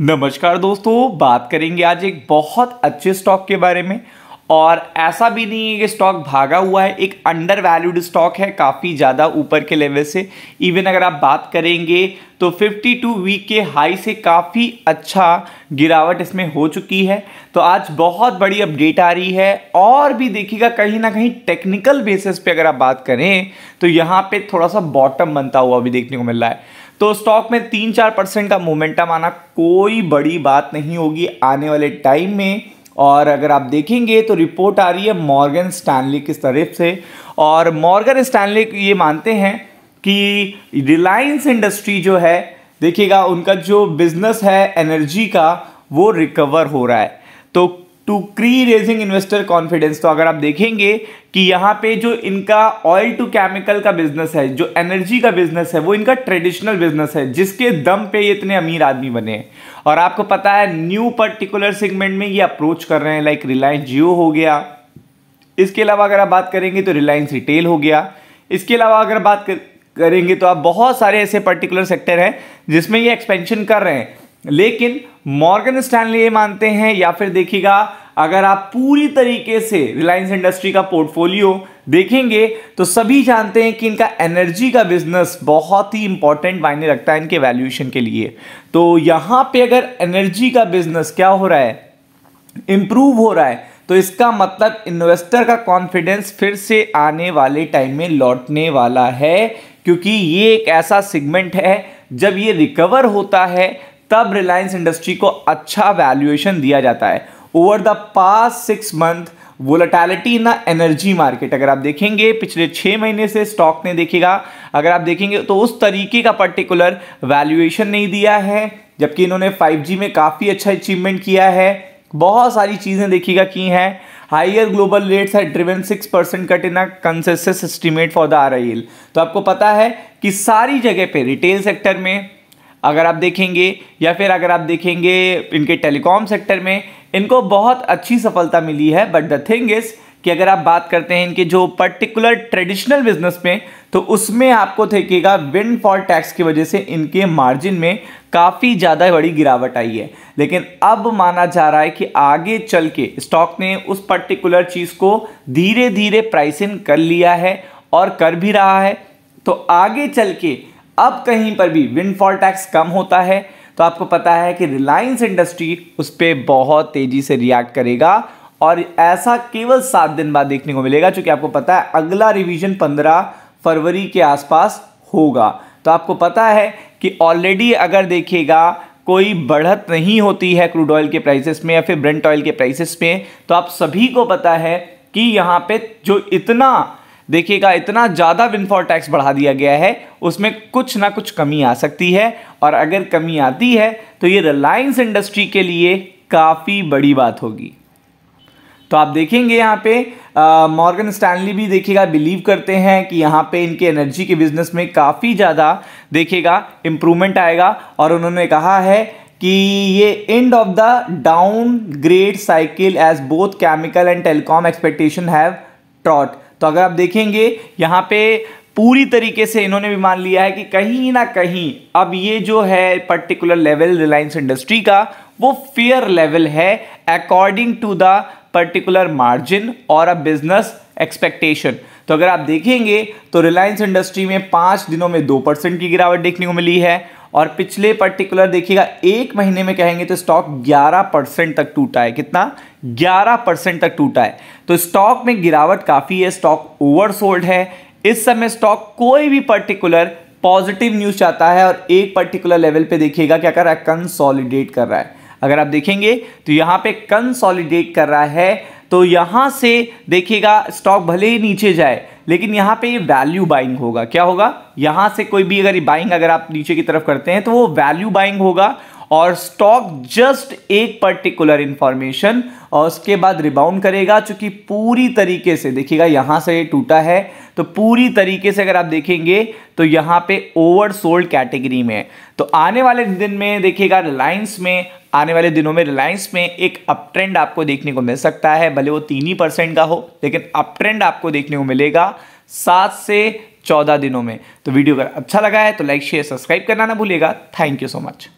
नमस्कार दोस्तों बात करेंगे आज एक बहुत अच्छे स्टॉक के बारे में और ऐसा भी नहीं है कि स्टॉक भागा हुआ है एक अंडर वैल्यूड स्टॉक है काफ़ी ज़्यादा ऊपर के लेवल से इवन अगर आप बात करेंगे तो 52 वीक के हाई से काफ़ी अच्छा गिरावट इसमें हो चुकी है तो आज बहुत बड़ी अपडेट आ रही है और भी देखिएगा कहीं ना कहीं टेक्निकल बेसिस पे अगर आप बात करें तो यहाँ पे थोड़ा सा बॉटम बनता हुआ भी देखने को मिल रहा है तो स्टॉक में तीन चार परसेंट का मोमेंटम आना कोई बड़ी बात नहीं होगी आने वाले टाइम में और अगर आप देखेंगे तो रिपोर्ट आ रही है मॉर्गन स्टैनली की तरफ से और मॉर्गन स्टैनली ये मानते हैं कि रिलायंस इंडस्ट्री जो है देखिएगा उनका जो बिजनेस है एनर्जी का वो रिकवर हो रहा है तो टू क्री रेजिंग इन्वेस्टर कॉन्फिडेंस तो अगर आप देखेंगे कि यहाँ पे जो इनका ऑयल टू केमिकल का बिजनेस है जो एनर्जी का बिजनेस है वो इनका ट्रेडिशनल बिजनेस है जिसके दम पे ये इतने अमीर आदमी बने हैं और आपको पता है न्यू पर्टिकुलर सेगमेंट में ये अप्रोच कर रहे हैं लाइक रिलायंस जियो हो गया इसके अलावा अगर आप बात करेंगे तो रिलायंस रिटेल हो गया इसके अलावा अगर बात करेंगे तो आप बहुत सारे ऐसे पर्टिकुलर सेक्टर हैं जिसमें ये एक्सपेंशन कर रहे हैं लेकिन मॉर्गन स्टैनली ये मानते हैं या फिर देखिएगा अगर आप पूरी तरीके से रिलायंस इंडस्ट्री का पोर्टफोलियो देखेंगे तो सभी जानते हैं कि इनका एनर्जी का बिजनेस बहुत ही इंपॉर्टेंट मायने रखता है इनके वैल्यूएशन के लिए तो यहां पे अगर एनर्जी का बिजनेस क्या हो रहा है इंप्रूव हो रहा है तो इसका मतलब इन्वेस्टर का कॉन्फिडेंस फिर से आने वाले टाइम में लौटने वाला है क्योंकि ये एक ऐसा सेगमेंट है जब ये रिकवर होता है तब रिलायंस इंडस्ट्री को अच्छा वैल्यूएशन दिया जाता है over the past six month volatility in the energy market अगर आप देखेंगे पिछले छः महीने से स्टॉक ने देखेगा अगर आप देखेंगे तो उस तरीके का पर्टिकुलर वैल्यूएशन नहीं दिया है जबकि इन्होंने 5G में काफ़ी अच्छा अचीवमेंट किया है बहुत सारी चीज़ें देखिएगा की हैं हाइयर ग्लोबल रेट्स है driven six percent cut in consensus estimate for the R तो आपको पता है कि सारी जगह पे रिटेल सेक्टर में अगर आप देखेंगे या फिर अगर आप देखेंगे इनके टेलीकॉम सेक्टर में इनको बहुत अच्छी सफलता मिली है बट द थिंग इज़ कि अगर आप बात करते हैं इनके जो पर्टिकुलर ट्रेडिशनल बिजनेस में तो उसमें आपको देखेगा विंडफॉल टैक्स की वजह से इनके मार्जिन में काफ़ी ज़्यादा बड़ी गिरावट आई है लेकिन अब माना जा रहा है कि आगे चल के स्टॉक ने उस पर्टिकुलर चीज़ को धीरे धीरे प्राइसिंग कर लिया है और कर भी रहा है तो आगे चल के अब कहीं पर भी विंडफॉल टैक्स कम होता है तो आपको पता है कि रिलायंस इंडस्ट्री उस पर बहुत तेज़ी से रिएक्ट करेगा और ऐसा केवल सात दिन बाद देखने को मिलेगा क्योंकि आपको पता है अगला रिवीजन पंद्रह फरवरी के आसपास होगा तो आपको पता है कि ऑलरेडी अगर देखेगा कोई बढ़त नहीं होती है क्रूड ऑयल के प्राइसेस में या फिर ब्रेंट ऑयल के प्राइसेस में तो आप सभी को पता है कि यहाँ पे जो इतना देखिएगा इतना ज़्यादा विनफॉल टैक्स बढ़ा दिया गया है उसमें कुछ ना कुछ कमी आ सकती है और अगर कमी आती है तो ये रिलायंस इंडस्ट्री के लिए काफ़ी बड़ी बात होगी तो आप देखेंगे यहाँ पे मॉर्गन स्टैनली भी देखिएगा बिलीव करते हैं कि यहाँ पे इनके एनर्जी के बिजनेस में काफ़ी ज़्यादा देखिएगा इम्प्रूवमेंट आएगा और उन्होंने कहा है कि ये end of the downgrade cycle as both chemical and telecom expectation have trot तो अगर आप देखेंगे यहाँ पे पूरी तरीके से इन्होंने भी मान लिया है कि कहीं ना कहीं अब ये जो है पर्टिकुलर लेवल रिलायंस इंडस्ट्री का वो फेयर लेवल है according to the particular margin और अ बिजनेस एक्सपेक्टेशन तो अगर आप देखेंगे तो रिलायंस इंडस्ट्री में पाँच दिनों में दो परसेंट की गिरावट देखने को मिली है और पिछले पर्टिकुलर देखिएगा एक महीने में कहेंगे तो स्टॉक 11 परसेंट तक टूटा है कितना 11 परसेंट तक टूटा है तो स्टॉक में गिरावट काफ़ी है स्टॉक ओवरसोल्ड है इस समय स्टॉक कोई भी पर्टिकुलर पॉजिटिव न्यूज़ चाहता है और एक पर्टिकुलर लेवल पे देखिएगा क्या कर रहा है कंसॉलिडेट कर रहा है अगर आप देखेंगे तो यहाँ पे कंसॉलिडेट कर रहा है तो यहाँ से देखिएगा स्टॉक भले ही नीचे जाए लेकिन यहाँ पे ये वैल्यू बाइंग होगा क्या होगा यहाँ से कोई भी अगर बाइंग अगर आप नीचे की तरफ करते हैं तो वो वैल्यू बाइंग होगा और स्टॉक जस्ट एक पर्टिकुलर इंफॉर्मेशन और उसके बाद रिबाउंड करेगा चूंकि पूरी तरीके से देखिएगा यहाँ से ये टूटा है तो पूरी तरीके से अगर आप देखेंगे तो यहाँ पे ओवर सोल्ड कैटेगरी में है तो आने वाले दिन में देखिएगा रिलायंस में आने वाले दिनों में रिलायंस में एक अप ट्रेंड आपको देखने को मिल सकता है भले वो तीन ही परसेंट का हो लेकिन अप ट्रेंड आपको देखने को मिलेगा सात से चौदह दिनों में तो वीडियो अगर अच्छा लगा है तो लाइक शेयर सब्सक्राइब करना ना भूलेगा थैंक यू सो मच